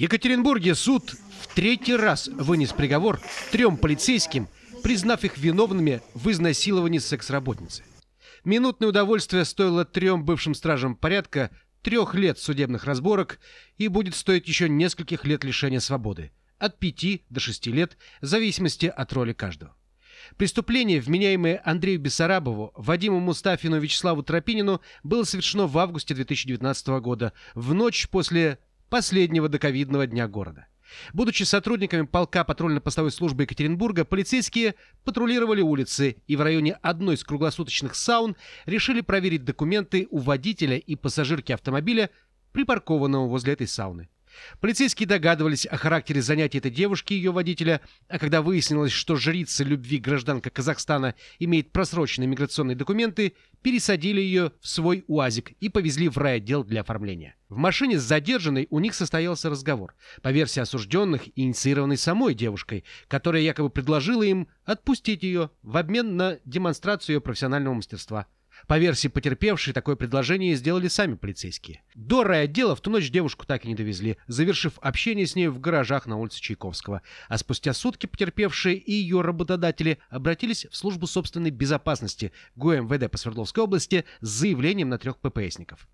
Екатеринбурге суд в третий раз вынес приговор трем полицейским, признав их виновными в изнасиловании секс-работницы. Минутное удовольствие стоило трем бывшим стражам порядка трех лет судебных разборок и будет стоить еще нескольких лет лишения свободы. От пяти до шести лет, в зависимости от роли каждого. Преступление, вменяемое Андрею Бессарабову, Вадиму Мустафину и Вячеславу Тропинину, было совершено в августе 2019 года, в ночь после последнего доковидного дня города. Будучи сотрудниками полка патрульно-постовой службы Екатеринбурга, полицейские патрулировали улицы и в районе одной из круглосуточных саун решили проверить документы у водителя и пассажирки автомобиля, припаркованного возле этой сауны. Полицейские догадывались о характере занятий этой девушки и ее водителя, а когда выяснилось, что жрица любви гражданка Казахстана имеет просроченные миграционные документы, пересадили ее в свой УАЗик и повезли в райотдел для оформления. В машине с задержанной у них состоялся разговор, по версии осужденных, инициированный самой девушкой, которая якобы предложила им отпустить ее в обмен на демонстрацию ее профессионального мастерства – по версии потерпевшей, такое предложение сделали сами полицейские. До райотдела в ту ночь девушку так и не довезли, завершив общение с ней в гаражах на улице Чайковского. А спустя сутки потерпевшие и ее работодатели обратились в службу собственной безопасности ГУМВД по Свердловской области с заявлением на трех ППСников.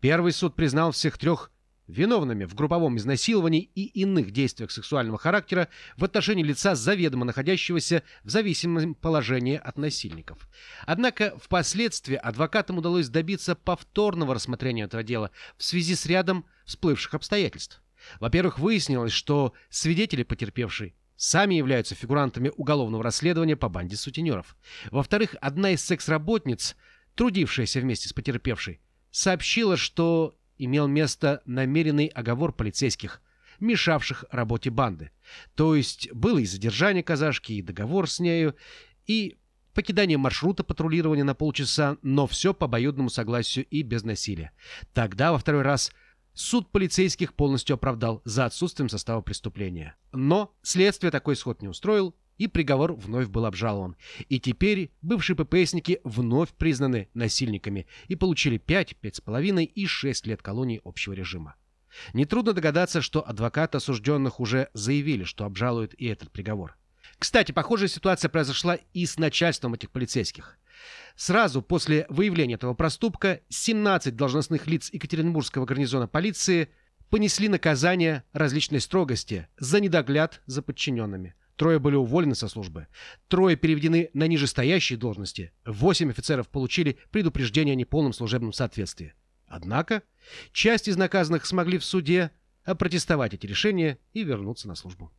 Первый суд признал всех трех виновными в групповом изнасиловании и иных действиях сексуального характера в отношении лица, заведомо находящегося в зависимом положении от насильников. Однако впоследствии адвокатам удалось добиться повторного рассмотрения этого дела в связи с рядом всплывших обстоятельств. Во-первых, выяснилось, что свидетели потерпевшей сами являются фигурантами уголовного расследования по банде сутенеров. Во-вторых, одна из секс-работниц, трудившаяся вместе с потерпевшей, сообщила, что имел место намеренный оговор полицейских, мешавших работе банды. То есть было и задержание казашки, и договор с нею, и покидание маршрута патрулирования на полчаса, но все по обоюдному согласию и без насилия. Тогда во второй раз суд полицейских полностью оправдал за отсутствием состава преступления. Но следствие такой исход не устроил, и приговор вновь был обжалован. И теперь бывшие ППСники вновь признаны насильниками и получили 5, 5,5 и 6 лет колонии общего режима. Нетрудно догадаться, что адвокаты осужденных уже заявили, что обжалуют и этот приговор. Кстати, похожая ситуация произошла и с начальством этих полицейских. Сразу после выявления этого проступка 17 должностных лиц Екатеринбургского гарнизона полиции понесли наказание различной строгости за недогляд за подчиненными – Трое были уволены со службы. Трое переведены на нижестоящие должности. Восемь офицеров получили предупреждение о неполном служебном соответствии. Однако, часть из наказанных смогли в суде опротестовать эти решения и вернуться на службу.